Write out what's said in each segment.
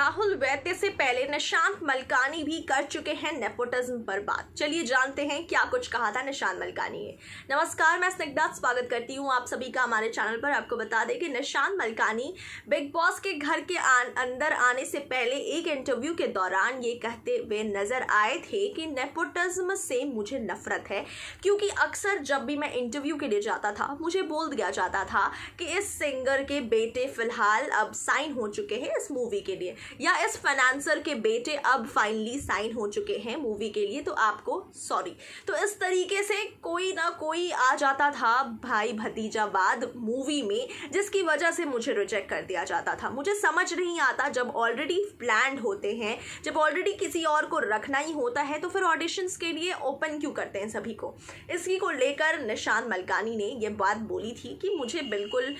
राहुल वैद्य से पहले निशांत मलकानी भी कर चुके हैं नेपोटिज्म पर बात चलिए जानते हैं क्या कुछ कहा था निशांत मलकानी ने नमस्कार मैं स्निग्धा स्वागत करती हूँ आप सभी का हमारे चैनल पर आपको बता दें कि निशांत मलकानी बिग बॉस के घर के आन, अंदर आने से पहले एक इंटरव्यू के दौरान ये कहते हुए नजर आए थे कि नेपोटिज्म से मुझे नफरत है क्योंकि अक्सर जब भी मैं इंटरव्यू के लिए जाता था मुझे बोल दिया जाता था कि इस सिंगर के बेटे फिलहाल अब साइन हो चुके हैं इस मूवी के लिए या इस फाइनेंसर के बेटे अब फाइनली साइन हो चुके हैं मूवी के लिए तो आपको सॉरी तो इस तरीके से कोई ना कोई आ जाता था भाई भतीजावाद मूवी में जिसकी वजह से मुझे रिजेक्ट कर दिया जाता था मुझे समझ नहीं आता जब ऑलरेडी प्लान होते हैं जब ऑलरेडी किसी और को रखना ही होता है तो फिर ऑडिशंस के लिए ओपन क्यों करते हैं सभी को इसी को लेकर निशान मलकानी ने यह बात बोली थी कि मुझे बिल्कुल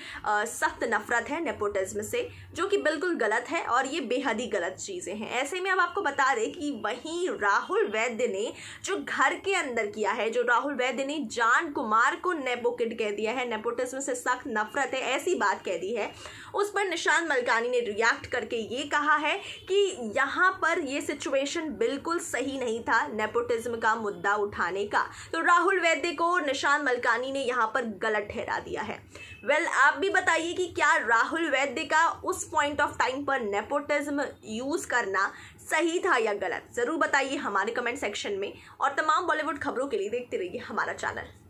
सख्त नफरत है नेपोटिज्म से जो कि बिल्कुल गलत है और ये बे बेहद ही गलत चीज़ें हैं ऐसे में अब आपको बता दें कि वहीं राहुल वैद्य ने जो घर के अंदर किया है जो राहुल वैद्य ने जान कुमार को नेपोकिट कह दिया है नेपोटिज्म से सख्त नफरत है ऐसी बात कह दी है उस पर निशांत मलकानी ने रिएक्ट करके ये कहा है कि यहाँ पर ये सिचुएशन बिल्कुल सही नहीं था नेपोटिज्म का मुद्दा उठाने का तो राहुल वैद्य को निशांत मलकानी ने यहाँ पर गलत ठहरा दिया है वेल well, आप भी बताइए कि क्या राहुल वैद्य का उस पॉइंट ऑफ टाइम पर नेपोटिज्म यूज़ करना सही था या गलत ज़रूर बताइए हमारे कमेंट सेक्शन में और तमाम बॉलीवुड खबरों के लिए देखते रहिए हमारा चैनल